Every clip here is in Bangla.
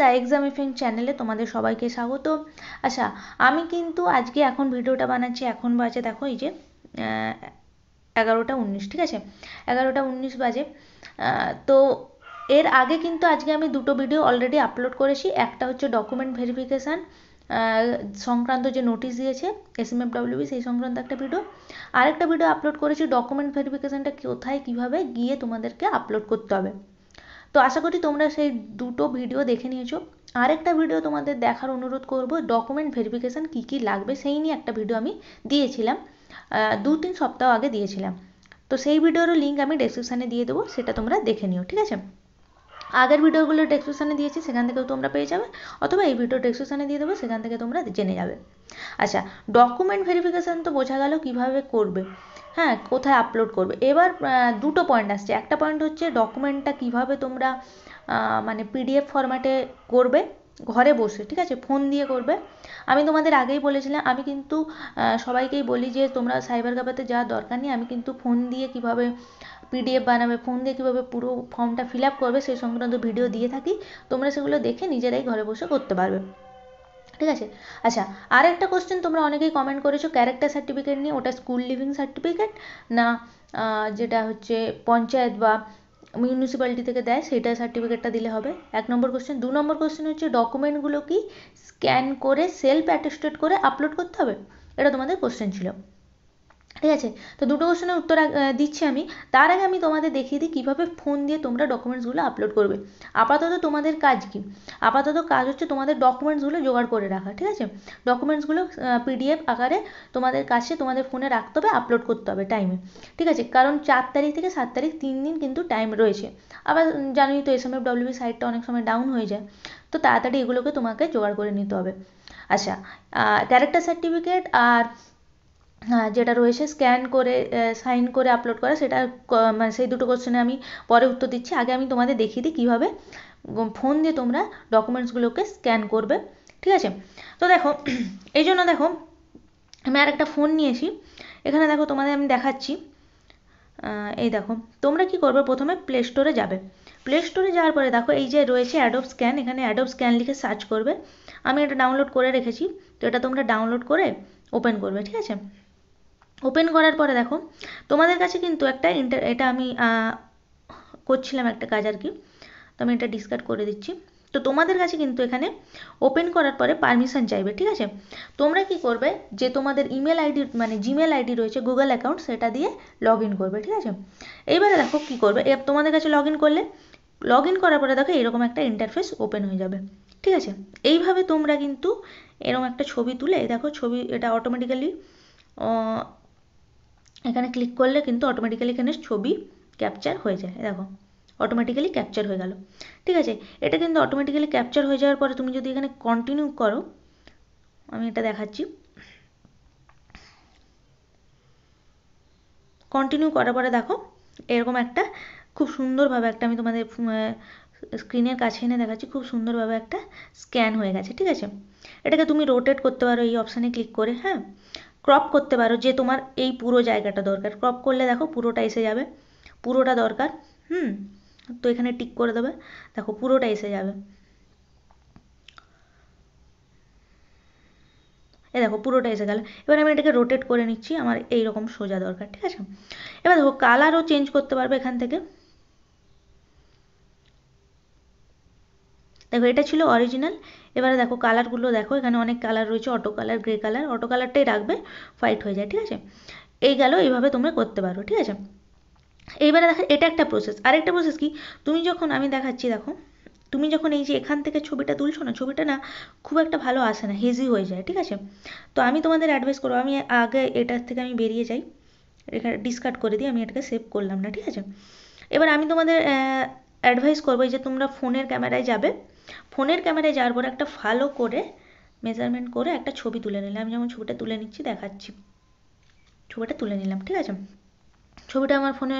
দা এক্সাম ইফেক্ট চ্যানেলে তোমাদের সবাইকে স্বাগত আচ্ছা আমি কিন্তু আজকে এখন ভিডিওটা বানাচ্ছি এখন বাজে দেখো এই যে এগারোটা উনিশ ঠিক আছে এগারোটা উনিশ বাজে তো এর আগে কিন্তু আজকে আমি দুটো ভিডিও অলরেডি আপলোড করেছি একটা হচ্ছে ডকুমেন্ট ভেরিফিকেশান সংক্রান্ত যে নোটিশ দিয়েছে এস এম এফ সেই সংক্রান্ত একটা ভিডিও আরেকটা ভিডিও আপলোড করেছি ডকুমেন্ট ভেরিফিকেশানটা কোথায় কীভাবে গিয়ে তোমাদেরকে আপলোড করতে হবে তো আশা করি তোমরা সেই দুটো ভিডিও দেখে নিয়েছো আরেকটা ভিডিও তোমাদের দেখার অনুরোধ করব ডকুমেন্ট ভেরিফিকেশান কী কী লাগবে সেই নিয়ে একটা ভিডিও আমি দিয়েছিলাম দু তিন সপ্তাহ আগে দিয়েছিলাম তো সেই ভিডিওরও লিঙ্ক আমি ডেসক্রিপশানে দিয়ে দেবো সেটা তোমরা দেখে নিও ঠিক আছে আগের ভিডিওগুলো ডেসক্রিপশানে দিয়েছি সেখান থেকেও তোমরা পেয়ে যাবে অথবা এই ভিডিও ডেসক্রিপশানে দিয়ে দেবো সেখান থেকে তোমরা জেনে যাবে আচ্ছা ডকুমেন্ট ভেরিফিকেশান তো বোঝা গেল কিভাবে করবে হ্যাঁ কোথায় আপলোড করবে এবার দুটো পয়েন্ট আসছে একটা পয়েন্ট হচ্ছে ডকুমেন্টটা কিভাবে তোমরা মানে পিডিএফ ফরম্যাটে করবে ঘরে বসে ঠিক আছে ফোন দিয়ে করবে আমি তোমাদের আগেই বলেছিলাম আমি কিন্তু সবাইকেই বলি যে তোমরা সাইবার ক্যাফেতে যাওয়ার দরকার নেই আমি কিন্তু ফোন দিয়ে কিভাবে পিডিএফ বানাবে ফোন দিয়ে কীভাবে পুরো ফর্মটা ফিল আপ করবে সেই সংক্রান্ত ভিডিও দিয়ে থাকি তোমরা সেগুলো দেখে নিজেরাই ঘরে বসে করতে পারবে ঠিক আছে আচ্ছা আর একটা কোশ্চেন তোমরা অনেকেই কমেন্ট করেছো ক্যারেক্টার সার্টিফিকেট নিয়ে ওটা স্কুল লিভিং সার্টিফিকেট না যেটা হচ্ছে পঞ্চায়েত বা মিউনিসিপ্যালিটি থেকে দেয় সেটা সার্টিফিকেটটা দিলে হবে এক নম্বর কোশ্চেন দু নম্বর কোশ্চেন হচ্ছে ডকুমেন্টগুলো কি স্ক্যান করে সেলফ অ্যাটেস্টেড করে আপলোড করতে হবে এটা তোমাদের কোশ্চেন ছিল ঠিক আছে তো দুটো কোশ্চেনের উত্তর দিচ্ছি আমি তার আগে আমি তোমাদের দেখিয়ে দিই কীভাবে ফোন দিয়ে তোমরা ডকুমেন্টসগুলো আপলোড করবে আপাতত তোমাদের কাজ কি আপাতত কাজ হচ্ছে তোমাদের ডকুমেন্টসগুলো জোগাড় করে রাখা ঠিক আছে ডকুমেন্টসগুলো পিডিএফ আকারে তোমাদের কাছে তোমাদের ফোনে রাখতে হবে আপলোড করতে হবে টাইমে ঠিক আছে কারণ চার তারিখ থেকে সাত তারিখ তিন দিন কিন্তু টাইম রয়েছে আবার জানোই তো এস এম এফ ডব্লিউবি সাইটটা অনেক সময় ডাউন হয়ে যায় তো তাড়াতাড়ি এগুলোকে তোমাকে জোগাড় করে নিতে হবে আচ্ছা ক্যারেক্টার সার্টিফিকেট আর হ্যাঁ, যেটা রয়েছে স্ক্যান করে সাইন করে আপলোড করা সেটা মানে সেই দুটো কোশ্চেনে আমি পরে উত্তর দিচ্ছি আগে আমি তোমাদের দেখিয়ে দিই কীভাবে ফোন দিয়ে তোমরা ডকুমেন্টসগুলোকে স্ক্যান করবে ঠিক আছে তো দেখো এই জন্য দেখো আমি আর একটা ফোন নিয়েছি এখানে দেখো তোমাদের আমি দেখাচ্ছি এই দেখো তোমরা কি করবে প্রথমে প্লে স্টোরে যাবে প্লে স্টোরে যাওয়ার পরে দেখো এই যে রয়েছে অ্যাডোব স্ক্যান এখানে অ্যাডোব স্ক্যান লিখে সার্চ করবে আমি এটা ডাউনলোড করে রেখেছি তো এটা তোমরা ডাউনলোড করে ওপেন করবে ঠিক আছে ওপেন করার পরে দেখো তোমাদের কাছে কিন্তু একটা ইন্টার এটা আমি করছিলাম একটা কাজ আর কি তো আমি এটা ডিসকার্ড করে দিচ্ছি তো তোমাদের কাছে কিন্তু এখানে ওপেন করার পরে পারমিশন চাইবে ঠিক আছে তোমরা কি করবে যে তোমাদের ইমেল আইডি মানে জিমেল আইডি রয়েছে গুগল অ্যাকাউন্ট সেটা দিয়ে লগ করবে ঠিক আছে এইবারে দেখো কি করবে তোমাদের কাছে লগ করলে লগ করার পরে দেখো এরকম একটা ইন্টারফেস ওপেন হয়ে যাবে ঠিক আছে এইভাবে তোমরা কিন্তু এরকম একটা ছবি তুলে দেখো ছবি এটা অটোমেটিক্যালি এখানে ক্লিক করলে কিন্তু অটোমেটিক্যালি এখানে ছবি ক্যাপচার হয়ে যায় দেখো অটোমেটিক্যালি ক্যাপচার হয়ে গেল ঠিক আছে এটা কিন্তু অটোমেটিক্যালি ক্যাপচার হয়ে যাওয়ার পরে তুমি যদি এখানে কন্টিনিউ করো আমি এটা দেখাচ্ছি কন্টিনিউ করার পরে দেখো এরকম একটা খুব সুন্দরভাবে একটা আমি তোমাদের স্ক্রিনের কাছে এনে দেখাচ্ছি খুব সুন্দরভাবে একটা স্ক্যান হয়ে গেছে ঠিক আছে এটাকে তুমি রোটেট করতে পারো এই অপশানে ক্লিক করে হ্যাঁ ক্রপ করতে পারো যে তোমার এই পুরো জায়গাটা দরকার ক্রপ করলে দেখো পুরোটা এসে যাবে পুরোটা দরকার হুম তো এখানে টিক করে দেবে দেখো পুরোটা এসে যাবে এ দেখো পুরোটা এসে গেল এবার আমি এটাকে রোটেট করে নিচ্ছি আমার এই রকম সোজা দরকার ঠিক আছে এবার দেখো কালারও চেঞ্জ করতে পারবে এখান থেকে দেখো এটা ছিল অরিজিনাল এবারে দেখো কালারগুলো দেখো এখানে অনেক কালার রয়েছে auto colour grey colour auto কালারটাই রাখবে হোয়াইট হয়ে যায় ঠিক আছে এই গেল এইভাবে তোমরা করতে পারো ঠিক আছে এইবারে দেখো এটা একটা প্রসেস আরেকটা প্রসেস কি তুমি যখন আমি দেখাচ্ছি দেখো তুমি যখন এই যে এখান থেকে ছবিটা তুলছো না ছবিটা না খুব একটা ভালো আসে না হেজি হয়ে যায় ঠিক আছে তো আমি তোমাদের অ্যাডভাইস করবো আমি আগে এটার থেকে আমি বেরিয়ে যাই এখানে ডিসকার্ড করে দিই আমি এটাকে সেভ করলাম না ঠিক আছে এবার আমি তোমাদের অ্যাডভাইস করবো যে তোমরা ফোনের ক্যামেরায় যাবে ফোনের ক্যামেরায় যাওয়ার পরে একটা ভালো করে মেজারমেন্ট করে একটা ছবি তুলে নিলাম আমি যেমন ছবিটা তুলে নিচ্ছি দেখাচ্ছি ছবিটা তুলে নিলাম ঠিক আছে ছবিটা আমার ফোনে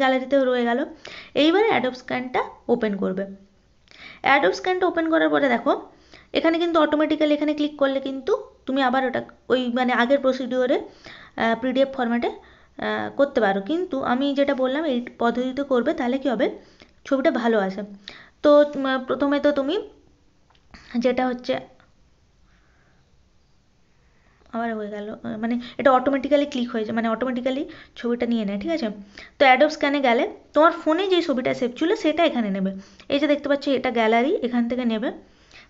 গ্যালারিতে রয়ে গেল এইবারে অ্যাডোব স্ক্যানটা ওপেন করবে অ্যাডোব স্ক্যানটা ওপেন করার পরে দেখো এখানে কিন্তু অটোমেটিক্যালি এখানে ক্লিক করলে কিন্তু তুমি আবার ওটা ওই মানে আগের প্রসিডিওরে পিডিএফ ফরম্যাটে করতে পারো কিন্তু আমি যেটা বললাম এই পদ্ধতিতে করবে তাহলে কী হবে ছবিটা ভালো আছে তো প্রথমে তো তুমি যেটা হচ্ছে আবার হয়ে গেল মানে এটা অটোমেটিক্যালি ক্লিক হয়ে যায় মানে অটোমেটিক্যালি ছবিটা নিয়ে নেয় ঠিক আছে তো অ্যাডোব স্ক্যানে গেলে তোমার ফোনে যে ছবিটা সেভ ছিল সেটা এখানে নেবে এই যে দেখতে পাচ্ছ এটা গ্যালারি এখান থেকে নেবে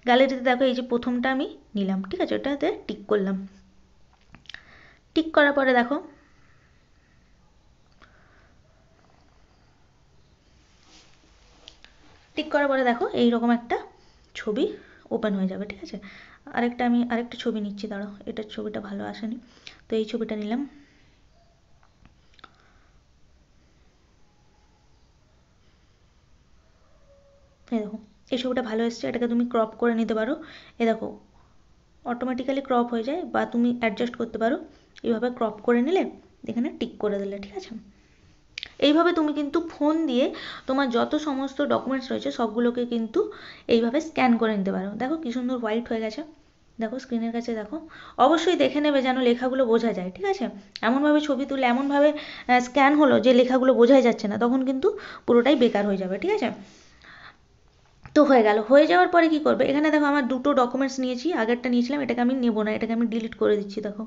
গ্যালারিতে দেখো এই যে প্রথমটা আমি নিলাম ঠিক আছে ওটাতে টিক করলাম টিক করার পরে দেখো টিক করার পরে দেখো এইরকম একটা ছবি ওপেন হয়ে যাবে ঠিক আছে আরেকটা আমি আরেকটা ছবি নিচ্ছি দাঁড়াও এটার ছবিটা ভালো আসেনি তো এই ছবিটা নিলাম এই দেখো এই ছবিটা ভালো এসছে এটাকে তুমি ক্রপ করে নিতে পারো এ দেখো অটোমেটিক্যালি ক্রপ হয়ে যায় বা তুমি অ্যাডজাস্ট করতে পারো এইভাবে ক্রপ করে নিলে এখানে টিক করে দিলে ঠিক আছে এইভাবে তুমি কিন্তু ফোন দিয়ে তোমার যত সমস্ত ডকুমেন্টস রয়েছে সবগুলোকে কিন্তু এইভাবে স্ক্যান করে নিতে পারো দেখো কি সুন্দর হোয়াইট হয়ে গেছে দেখো স্ক্রিনের কাছে দেখো অবশ্যই দেখে নেবে যেন লেখাগুলো বোঝা যায় ঠিক আছে এমনভাবে ছবি তুলে এমনভাবে স্ক্যান হলো যে লেখাগুলো বোঝাই যাচ্ছে না তখন কিন্তু পুরোটাই বেকার হয়ে যাবে ঠিক আছে তো হয়ে গেল হয়ে যাওয়ার পরে কি করবে এখানে দেখো আমার দুটো ডকুমেন্টস নিয়েছি আগেরটা নিয়েছিলাম এটাকে আমি নেবো না এটাকে আমি ডিলিট করে দিচ্ছি দেখো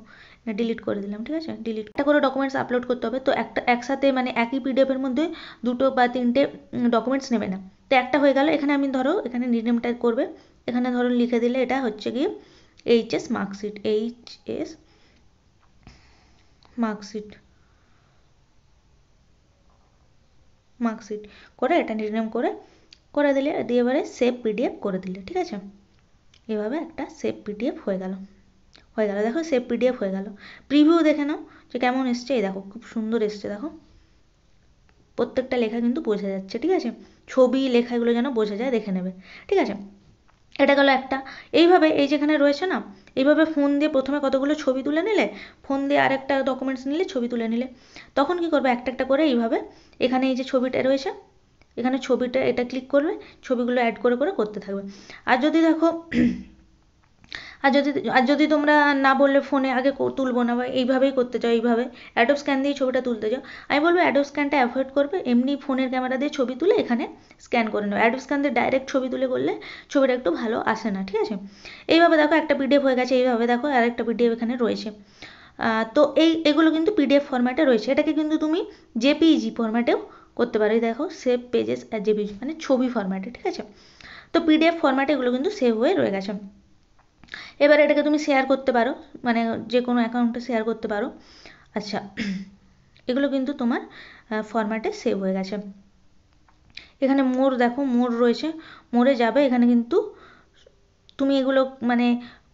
ডিলিট করে দিলাম ঠিক আছে ডিলিট একটা করে ডকুমেন্টস আপলোড করতে হবে তো একটা একসাথে মানে একই পিডিএফের মধ্যে দুটো বা তিনটে ডকুমেন্টস নেবে না তো একটা হয়ে গেল এখানে আমি ধরো এখানে নিনেমটা করবে এখানে ধরো লিখে দিলে এটা হচ্ছে গিয়ে S marksheet H S marksheet marksheet করে এটা নির্নাম করে করে দিলে দিয়ে এবারে সেভ পিডিএফ করে দিলে ঠিক আছে এভাবে একটা সেভ পিডিএফ হয়ে গেল হয়ে গেল দেখো সেভ পিডিএফ হয়ে গেল প্রিভিউ দেখে নাও যে কেমন এসছে এই দেখো খুব সুন্দর এসছে দেখো প্রত্যেকটা লেখা কিন্তু বোঝা যাচ্ছে ঠিক আছে ছবি লেখা এগুলো যেন বোঝা যায় দেখে নেবে ঠিক আছে এটা গেল একটা এইভাবে এই যেখানে রয়েছে না এইভাবে ফোন দিয়ে প্রথমে কতগুলো ছবি তুলে নিলে ফোন দিয়ে আরেকটা ডকুমেন্টস নিলে ছবি তুলে নিলে তখন কি করবে একটা একটা করে এইভাবে এখানে এই যে ছবিটা রয়েছে এখানে ছবিটা এটা ক্লিক করবে ছবিগুলো অ্যাড করে করে করতে থাকবে আর যদি দেখো আর যদি আর যদি তোমরা না বললে ফোনে আগে তুলবো না বা এইভাবেই করতে চাও এইভাবে অ্যাডোব স্ক্যান দিয়ে ছবিটা তুলতে চাও আমি বলবো অ্যাডোব স্ক্যানটা অ্যাভয়েড করবে এমনি ফোনের ক্যামেরা দিয়ে ছবি তুলে এখানে স্ক্যান করে নেবে অ্যাডোব স্ক্যান দিয়ে ডাইরেক্ট ছবি তুলে করলে ছবিটা একটু ভালো আসে না ঠিক আছে এইভাবে দেখো একটা পিডিএফ হয়ে গেছে এইভাবে দেখো আর একটা পিডিএফ এখানে রয়েছে তো এই এগুলো কিন্তু পিডিএফ ফরম্যাটে রয়েছে এটাকে কিন্তু তুমি জেপিজি ফরম্যাটেও e করতে পারো দেখো সেভ পেজেস আর জেপিজি মানে ছবি ফরম্যাটে ঠিক আছে তো পিডিএফ ফরম্যাটে এগুলো কিন্তু সেভ হয়ে রয়ে গেছে এবার এটাকে তুমি শেয়ার করতে পারো মানে যে কোনো অ্যাকাউন্টে শেয়ার করতে পারো আচ্ছা এগুলো কিন্তু তোমার ফরম্যাটে সেভ হয়ে গেছে এখানে মোর দেখো মোর রয়েছে মোরে যাবে এখানে কিন্তু তুমি এগুলো মানে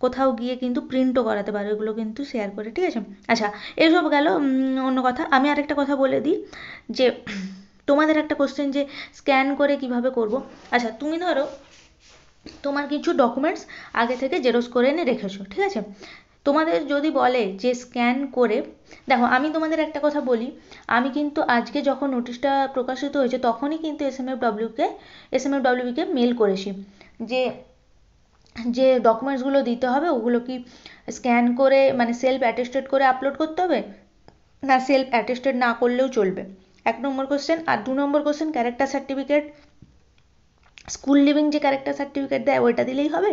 কোথাও গিয়ে কিন্তু প্রিন্টও করাতে পারো এগুলো কিন্তু শেয়ার করে ঠিক আছে আচ্ছা এইসব গেল অন্য কথা আমি আরেকটা কথা বলে দিই যে তোমাদের একটা কোশ্চেন যে স্ক্যান করে কিভাবে করব আচ্ছা তুমি ধরো তোমার কিছু ডকুমেন্টস আগে থেকে জেরক্স করে এনে রেখেছো ঠিক আছে তোমাদের যদি বলে যে স্ক্যান করে দেখো আমি তোমাদের একটা কথা বলি আমি কিন্তু আজকে যখন নোটিশটা প্রকাশিত হয়েছে তখনই কিন্তু এস এম এফ ডাব্লিউকে এস এম এফ ডাব্লিউকে মেল করেছি যে যে ডকুমেন্টসগুলো দিতে হবে ওগুলো কি স্ক্যান করে মানে সেলফ অ্যাটেস্টেড করে আপলোড করতে হবে না সেলফ অ্যাটেস্টেড না করলেও চলবে এক নম্বর কোশ্চেন আর দু number question character certificate school leaving যে ক্যারেক্টার সার্টিফিকেট দেয় ওইটা দিলেই হবে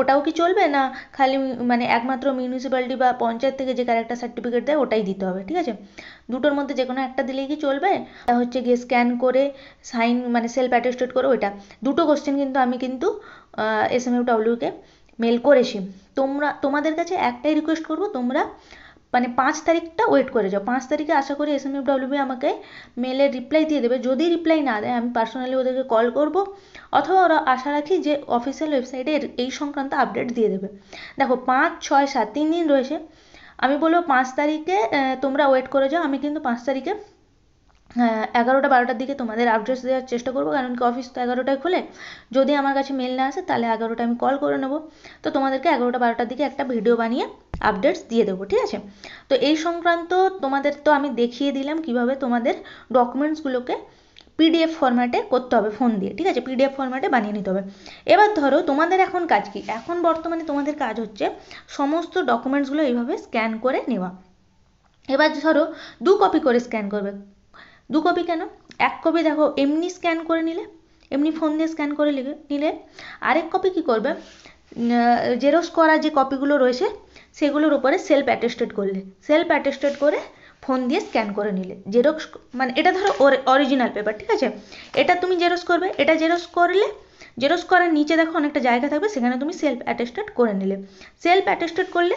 ওটাও কি চলবে না খালি মানে একমাত্র মিউনিসিপ্যালিটি বা পঞ্চায়েত থেকে যে ক্যারেক্টার সার্টিফিকেট দেয় ওটাই দিতে হবে ঠিক আছে দুটোর মধ্যে যে কোনো একটা দিলেই কি চলবে তা হচ্ছে গিয়ে স্ক্যান করে সাইন মানে সেলফ অ্যাটেস্টেড করে ওইটা দুটো কোশ্চেন কিন্তু আমি কিন্তু এস এম এফ ডাব্লিউকে মেল করেছি তোমরা তোমাদের কাছে একটাই রিকোয়েস্ট করবো তোমরা মানে পাঁচ তারিখটা ওয়েট করে যাও পাঁচ তারিখে আশা করি এস এম এফ ডাব্লিউবি আমাকে মেলে রিপ্লাই দিয়ে দেবে যদি রিপ্লাই না দেয় আমি পার্সোনালি ওদেরকে কল করব অথবা ওরা আশা রাখি যে অফিসিয়াল ওয়েবসাইটে এই সংক্রান্ত আপডেট দিয়ে দেবে দেখো পাঁচ ছয় সাত তিন দিন রয়েছে আমি বলবো পাঁচ তারিখে তোমরা ওয়েট করে যাও আমি কিন্তু পাঁচ তারিখে এগারোটা বারোটার দিকে তোমাদের আপডেটস দেওয়ার চেষ্টা করবো কারণ কি অফিস তো এগারোটায় খোলে যদি আমার কাছে মেল না আসে তাহলে এগারোটা আমি কল করে নেবো তো তোমাদেরকে এগারোটা বারোটার দিকে একটা ভিডিও বানিয়ে আপডেটস দিয়ে দেবো ঠিক আছে তো এই সংক্রান্ত তোমাদের তো আমি দেখিয়ে দিলাম কিভাবে তোমাদের ডকুমেন্টসগুলোকে পিডিএফ ফরম্যাটে করতে হবে ফোন দিয়ে ঠিক আছে পিডিএফ ফরম্যাটে বানিয়ে নিতে হবে এবার ধরো তোমাদের এখন কাজ কি এখন বর্তমানে তোমাদের কাজ হচ্ছে সমস্ত ডকুমেন্টসগুলো এইভাবে স্ক্যান করে নেওয়া এবার ধরো দু কপি করে স্ক্যান করবে দু কপি কেন এক কপি দেখো এমনি স্ক্যান করে নিলে এমনি ফোন দিয়ে স্ক্যান করে নিলে আরেক কপি কি করবে জেরক্স করা যে কপিগুলো রয়েছে সেগুলোর উপরে সেলফ অ্যাটেস্টেড করলে সেলফ অ্যাটেস্টেড করে ফোন দিয়ে স্ক্যান করে নিলে জেরক্স মানে এটা ধরো অরিজিনাল পেপার ঠিক আছে এটা তুমি জেরক্স করবে এটা জেরক্স করলে জেরক্স করার নিচে দেখো অনেকটা জায়গা থাকবে সেখানে তুমি সেলফ অ্যাটেস্টেড করে নিলে সেলফ অ্যাটেস্টেড করলে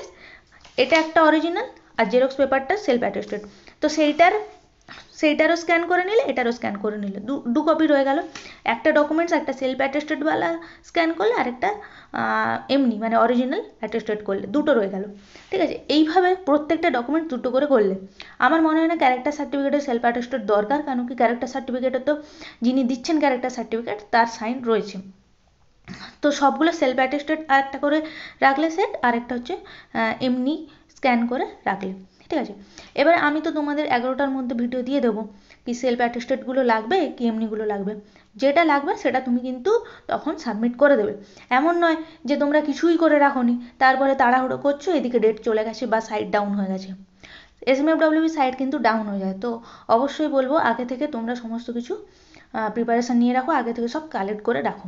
এটা একটা অরিজিনাল আর জেরক্স পেপারটা সেলফ অ্যাটেস্টেড তো সেইটার সেইটারও স্ক্যান করে নিলে এটারও স্ক্যান করে নিলে দু দু কপি রয়ে গেল একটা ডকুমেন্টস একটা সেলফ অ্যাটেস্টেডওয়ালা স্ক্যান করলে আরেকটা এমনি মানে অরিজিনাল অ্যাটেস্টেড করলে দুটো রয়ে গেল ঠিক আছে এইভাবে প্রত্যেকটা ডকুমেন্টস দুটো করে করলে আমার মনে হয় না ক্যারেক্টার সার্টিফিকেটের সেলফ অ্যাটেস্টেড দরকার কারণ কি ক্যারেক্টার সার্টিফিকেটে তো যিনি দিচ্ছেন ক্যারেক্টার সার্টিফিকেট তার সাইন রয়েছে তো সবগুলো সেলফ অ্যাটেস্টেড আর একটা করে রাখলে সেট আরেকটা হচ্ছে এমনি স্ক্যান করে রাখলে ঠিক আছে এবার আমি তো তোমাদের এগারোটার মধ্যে ভিডিও দিয়ে দেবো কি সেলফ অ্যাটেস্টেডগুলো লাগবে কি এমনিগুলো লাগবে যেটা লাগবে সেটা তুমি কিন্তু তখন সাবমিট করে দেবে এমন নয় যে তোমরা কিছুই করে রাখোনি তারপরে তাড়াহুড়ো করছো এদিকে ডেট চলে গেছে বা সাইট ডাউন হয়ে গেছে এস এম সাইট কিন্তু ডাউন হয়ে যায় তো অবশ্যই বলবো আগে থেকে তোমরা সমস্ত কিছু প্রিপারেশান নিয়ে রাখো আগে থেকে সব কালেক্ট করে রাখো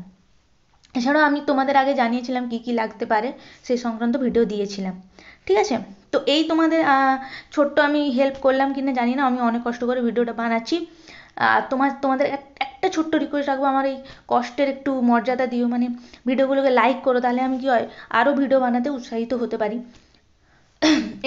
এছাড়াও আমি তোমাদের আগে জানিয়েছিলাম কি কি লাগতে পারে সেই সংক্রান্ত ভিডিও দিয়েছিলাম ঠিক আছে তো এই তোমাদের ছোট্ট আমি হেল্প করলাম কিনা জানি না আমি অনেক কষ্ট করে ভিডিওটা বানাচ্ছি আর তোমার তোমাদের একটা ছোট্ট রিকোয়েস্ট রাখবো আমার এই কষ্টের একটু মর্যাদা দিও মানে ভিডিওগুলোকে লাইক করো তাহলে আমি কি হয় আরও ভিডিও বানাতে উৎসাহিত হতে পারি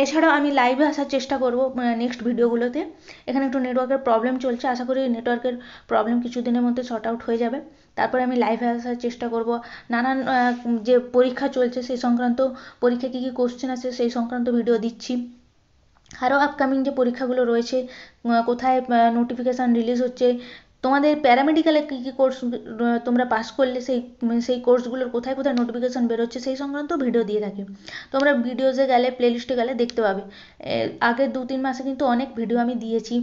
এছাড়াও আমি লাইভে আসার চেষ্টা করব নেক্সট ভিডিওগুলোতে এখানে একটু নেটওয়ার্কের প্রবলেম চলছে আশা করি নেটওয়ার্কের প্রবলেম কিছুদিনের মধ্যে শর্ট আউট হয়ে যাবে তারপরে আমি লাইভে আসার চেষ্টা করব নানান যে পরীক্ষা চলছে সেই সংক্রান্ত পরীক্ষা কী কী কোশ্চেন আছে সেই সংক্রান্ত ভিডিও দিচ্ছি আরও আপকামিং যে পরীক্ষাগুলো রয়েছে কোথায় নোটিফিকেশান রিলিজ হচ্ছে তোমাদের প্যারামেডিক্যালে কী কী কোর্স তোমরা পাস করলে সেই সেই কোর্সগুলোর কোথায় কোথায় নোটিফিকেশান বেরোচ্ছে সেই সংক্রান্ত ভিডিও দিয়ে থাকি তোমরা ভিডিওসে গেলে প্লেলিস্টে গেলে দেখতে পাবে আগের দু তিন মাসে কিন্তু অনেক ভিডিও আমি দিয়েছি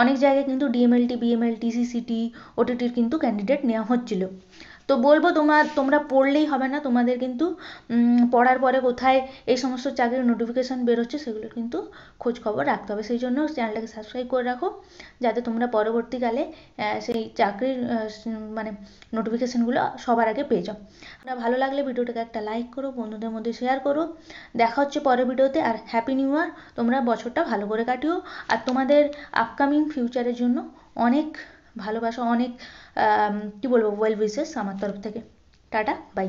অনেক জায়গায় কিন্তু ডিএমএলটি বিএমএলটি সিসিটি ওটিটির কিন্তু ক্যান্ডিডেট নেওয়া হচ্ছিলো তো বলবো তোমার তোমরা পড়লেই হবে না তোমাদের কিন্তু পড়ার পরে কোথায় এই সমস্ত চাকরির নোটিফিকেশান বেরোচ্ছে সেগুলো কিন্তু খোঁজ খবর রাখতে হবে সেই জন্য চ্যানেলটাকে সাবস্ক্রাইব করে রাখো যাতে তোমরা পরবর্তীকালে সেই চাকরির মানে নোটিফিকেশানগুলো সবার আগে পেয়ে যাও তোমরা ভালো লাগলে ভিডিওটাকে একটা লাইক করো বন্ধুদের মধ্যে শেয়ার করো দেখা হচ্ছে পরের ভিডিওতে আর হ্যাপি নিউ ইয়ার তোমরা বছরটা ভালো করে কাটিও আর তোমাদের আপকামিং ফিউচারের জন্য অনেক ভালোবাসা অনেক কি বলবো ওয়েল উইশেস আমার তরফ থেকে টাটা বাই